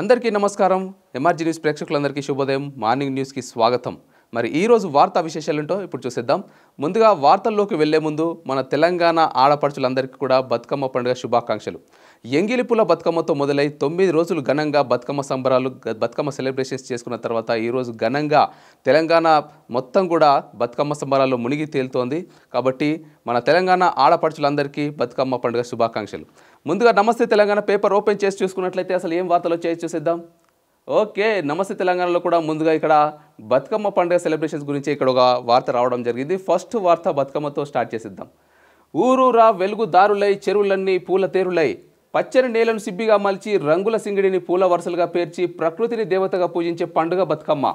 అందరికీ నమస్కారం MRG news ప్రేక్షకులందరికీ శుభోదయం మార్నింగ్ న్యూస్కి స్వాగతం మరి ఈరోజు వార్తా ఏంటో ఇప్పుడు చూసేద్దాం ముందుగా వార్తల్లోకి వెళ్లే ముందు మన తెలంగాణ ఆడపడుచులందరికీ కూడా బతుకమ్మ పండుగ శుభాకాంక్షలు ఎంగిలిపుల బతుకమ్మతో మొదలై తొమ్మిది రోజులు ఘనంగా బతుకమ్మ సంబరాలు బతుకమ్మ సెలబ్రేషన్స్ చేసుకున్న తర్వాత ఈరోజు ఘనంగా తెలంగాణ మొత్తం కూడా బతుకమ్మ సంబరాల్లో మునిగి తేలుతోంది కాబట్టి మన తెలంగాణ ఆడపడుచులందరికీ బతుకమ్మ పండుగ శుభాకాంక్షలు ముందుగా నమస్తే తెలంగాణ పేపర్ ఓపెన్ చేసి చూసుకున్నట్లయితే అసలు ఏం వార్తలు వచ్చాయి చూసేద్దాం ఓకే నమస్తే తెలంగాణలో కూడా ముందుగా ఇక్కడ బతుకమ్మ పండుగ సెలబ్రేషన్స్ గురించి ఇక్కడ ఒక వార్త రావడం జరిగింది ఫస్ట్ వార్త బతుకమ్మతో స్టార్ట్ చేసిద్దాం ఊరూరా వెలుగుదారులై చెరువులన్నీ పూల తేరులై పచ్చని నేలను సిబ్బిగా మలిచి రంగుల సింగిడిని పూల వరుసలుగా పేర్చి ప్రకృతిని దేవతగా పూజించే పండుగ బతుకమ్మ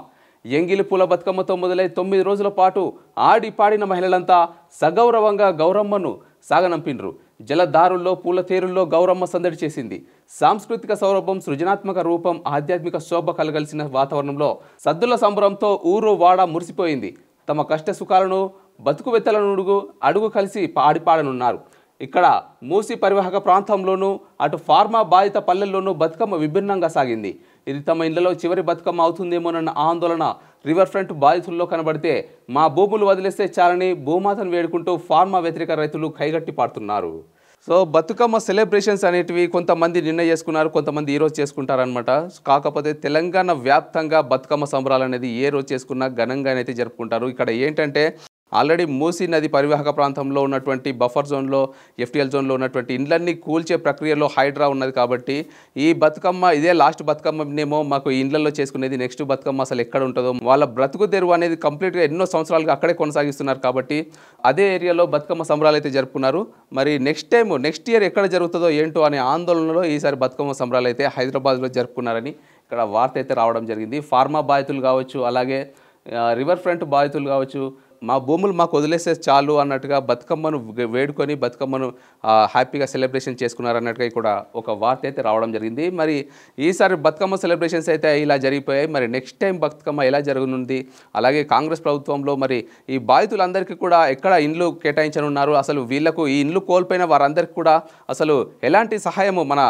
ఎంగిలి పూల బతుకమ్మతో మొదలై తొమ్మిది రోజుల పాటు ఆడి పాడిన మహిళలంతా సగౌరవంగా గౌరమ్మను సాగనంపినరు జలదారుల్లో పూలతేరుల్లో గౌరమ్మ సందడి చేసింది సాంస్కృతిక సౌరభం సృజనాత్మక రూపం ఆధ్యాత్మిక శోభ కలగలిసిన వాతావరణంలో సద్దుల సంబరంతో ఊరు వాడ మురిసిపోయింది తమ కష్ట సుఖాలను బతుకు వెత్తలనుడుగు అడుగు కలిసి పాడిపాడనున్నారు ఇక్కడ మూసి పరివాహక ప్రాంతంలోనూ అటు ఫార్మా బాధిత పల్లెల్లోనూ బతుకమ్మ విభిన్నంగా సాగింది ఇది తమ ఇళ్లలో చివరి బతుకమ్మ అవుతుందేమోనన్న ఆందోళన రివర్ ఫ్రంట్ బాధితుల్లో కనబడితే మా భూములు వదిలేస్తే చాలని భూమాతను వేడుకుంటూ ఫార్మా వ్యతిరేక రైతులు కైగట్టి పాడుతున్నారు సో బతుకమ్మ సెలబ్రేషన్స్ అనేటివి కొంతమంది నిన్న చేసుకున్నారు కొంతమంది ఈరోజు చేసుకుంటారనమాట కాకపోతే తెలంగాణ వ్యాప్తంగా బతుకమ్మ సంబరాలు అనేది ఏ రోజు చేసుకున్నా ఘనంగానైతే జరుపుకుంటారు ఇక్కడ ఏంటంటే ఆల్రెడీ మూసీ నది పరివాహక ప్రాంతంలో ఉన్నటువంటి బఫర్ జోన్లో ఎఫ్టీఎల్ జోన్లో ఉన్నటువంటి ఇండ్లన్నీ కూల్చే ప్రక్రియలో హైడ్రా ఉన్నది కాబట్టి ఈ బతుకమ్మ ఇదే లాస్ట్ బతుకమ్మనేమో మాకు ఇండ్లలో చేసుకునేది నెక్స్ట్ బతుకమ్మ అసలు ఎక్కడ ఉంటుందో వాళ్ళ బ్రతుకు తెరువు అనేది కంప్లీట్గా ఎన్నో సంవత్సరాలుగా అక్కడే కొనసాగిస్తున్నారు కాబట్టి అదే ఏరియాలో బతుకమ్మ సంబరాలు అయితే జరుపుకున్నారు మరి నెక్స్ట్ టైం నెక్స్ట్ ఇయర్ ఎక్కడ జరుగుతుందో ఏంటో అనే ఆందోళనలో ఈసారి బతుకమ్మ సంబరాలు అయితే హైదరాబాద్లో జరుపుకున్నారని ఇక్కడ వార్త అయితే రావడం జరిగింది ఫార్మా బాధితులు కావచ్చు అలాగే రివర్ ఫ్రంట్ బాధితులు కావచ్చు మా భూములు మాకు వదిలేస్తే చాలు అన్నట్టుగా బతుకమ్మను వేడుకొని బతుకమ్మను హ్యాపీగా సెలబ్రేషన్ చేసుకున్నారు అన్నట్టుగా ఇక్కడ ఒక వార్త అయితే రావడం జరిగింది మరి ఈసారి బతుకమ్మ సెలబ్రేషన్స్ అయితే ఇలా జరిగిపోయాయి మరి నెక్స్ట్ టైం బతుకమ్మ ఎలా జరగనుంది అలాగే కాంగ్రెస్ ప్రభుత్వంలో మరి ఈ బాధితులందరికీ కూడా ఎక్కడ ఇండ్లు కేటాయించనున్నారు అసలు వీళ్లకు ఈ ఇండ్లు కోల్పోయిన వారందరికీ కూడా అసలు ఎలాంటి సహాయము మన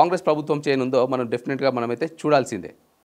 కాంగ్రెస్ ప్రభుత్వం చేయనుందో మనం డెఫినెట్గా మనమైతే చూడాల్సిందే